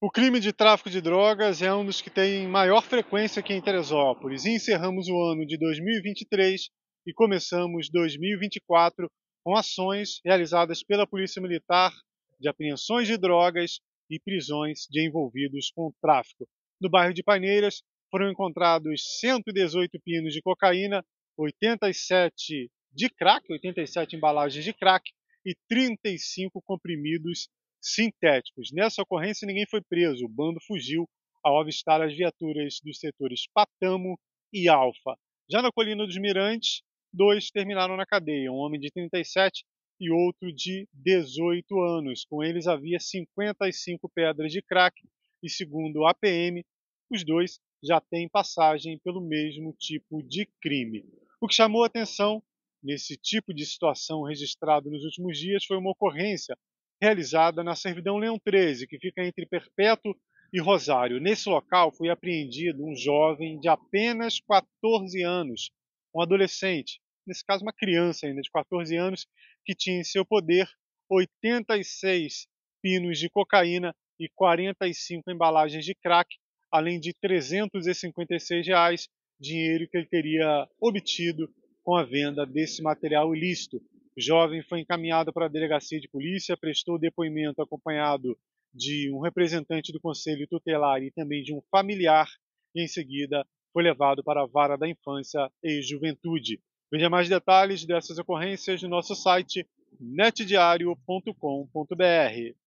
O crime de tráfico de drogas é um dos que tem maior frequência aqui em Teresópolis e encerramos o ano de 2023 e começamos 2024 com ações realizadas pela Polícia Militar de apreensões de drogas e prisões de envolvidos com o tráfico. No bairro de Paineiras foram encontrados 118 pinos de cocaína, 87 de crack, 87 embalagens de crack e 35 comprimidos sintéticos. Nessa ocorrência, ninguém foi preso. O bando fugiu ao avistar as viaturas dos setores Patamo e Alfa. Já na Colina dos Mirantes, dois terminaram na cadeia, um homem de 37 e outro de 18 anos. Com eles havia 55 pedras de crack e, segundo a PM, os dois já têm passagem pelo mesmo tipo de crime. O que chamou atenção nesse tipo de situação registrado nos últimos dias foi uma ocorrência realizada na Servidão Leão 13, que fica entre Perpétuo e Rosário. Nesse local foi apreendido um jovem de apenas 14 anos, um adolescente, nesse caso uma criança ainda de 14 anos, que tinha em seu poder 86 pinos de cocaína e 45 embalagens de crack, além de 356 reais, dinheiro que ele teria obtido com a venda desse material ilícito. O jovem foi encaminhado para a delegacia de polícia, prestou depoimento acompanhado de um representante do conselho tutelar e também de um familiar, e em seguida foi levado para a vara da infância e juventude. Veja mais detalhes dessas ocorrências no nosso site netdiario.com.br.